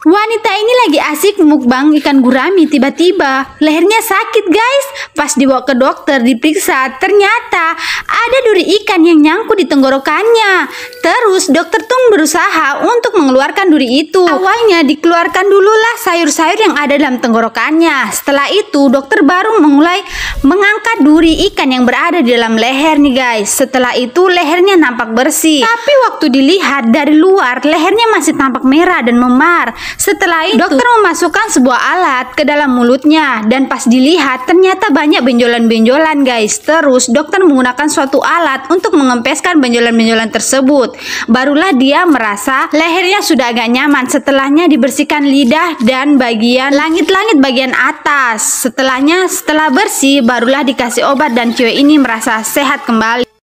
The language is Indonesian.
Wanita ini lagi asik mukbang ikan gurami tiba-tiba. Lehernya sakit guys. Pas dibawa ke dokter diperiksa ternyata ada duri ikan yang nyangkut di tenggorokannya. Terus dokter Tung berusaha untuk mengeluarkan duri itu. Awalnya dikeluarkan dululah sayur-sayur yang ada dalam tenggorokannya. Setelah itu dokter baru mulai mengangkat duri ikan yang berada di dalam leher nih guys. Setelah itu lehernya nampak bersih. Tapi waktu dilihat dari luar lehernya masih tampak merah dan memar. Setelah itu dokter memasukkan sebuah alat ke dalam mulutnya dan pas dilihat ternyata banyak benjolan-benjolan guys. Terus dokter menggunakan suatu alat untuk mengempeskan benjolan-benjolan tersebut. Barulah dia merasa lehernya sudah agak nyaman. Setelahnya dibersihkan lidah dan bagian langit-langit bagian atas. Setelahnya setelah bersih barulah dikasih obat dan cewek ini merasa sehat kembali.